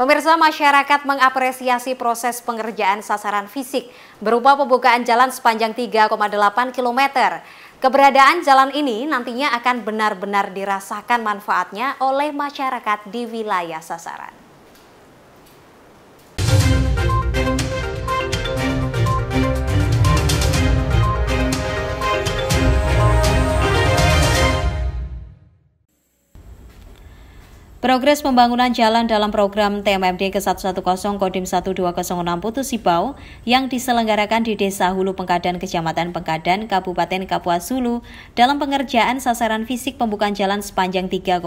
Pemirsa masyarakat mengapresiasi proses pengerjaan sasaran fisik berupa pembukaan jalan sepanjang 3,8 km. Keberadaan jalan ini nantinya akan benar-benar dirasakan manfaatnya oleh masyarakat di wilayah sasaran. Progres pembangunan jalan dalam program TMMD ke-110 Kodim Putus Putusibau yang diselenggarakan di Desa Hulu Pengkadan, Kecamatan Pengkadan, Kabupaten Kapuas Hulu dalam pengerjaan sasaran fisik pembukaan jalan sepanjang 3,8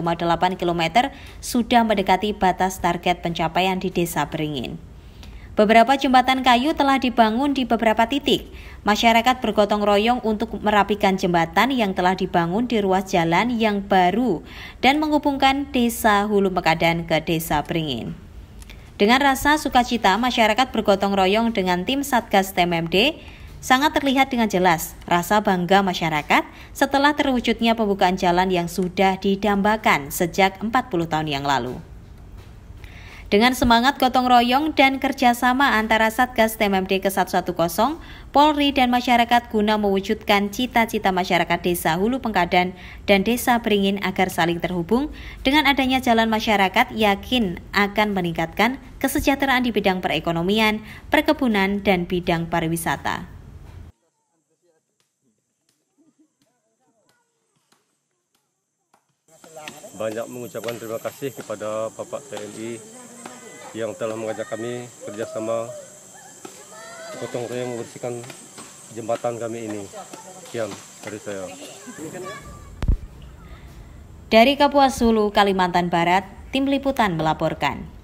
km sudah mendekati batas target pencapaian di Desa Beringin. Beberapa jembatan kayu telah dibangun di beberapa titik. Masyarakat bergotong royong untuk merapikan jembatan yang telah dibangun di ruas jalan yang baru dan menghubungkan desa Hulu Mekadan ke desa Beringin. Dengan rasa sukacita, masyarakat bergotong royong dengan tim Satgas TMMD sangat terlihat dengan jelas rasa bangga masyarakat setelah terwujudnya pembukaan jalan yang sudah didambakan sejak 40 tahun yang lalu. Dengan semangat gotong royong dan kerjasama antara Satgas TMMD ke-110, Polri dan masyarakat guna mewujudkan cita-cita masyarakat desa Hulu Pengkadan dan desa Beringin agar saling terhubung, dengan adanya jalan masyarakat yakin akan meningkatkan kesejahteraan di bidang perekonomian, perkebunan, dan bidang pariwisata. banyak mengucapkan terima kasih kepada Bapak TNI yang telah mengajak kami kerjasama potong royong membersihkan jembatan kami ini. Sekian dari saya. Dari Kapuas Hulu, Kalimantan Barat, Tim Liputan melaporkan.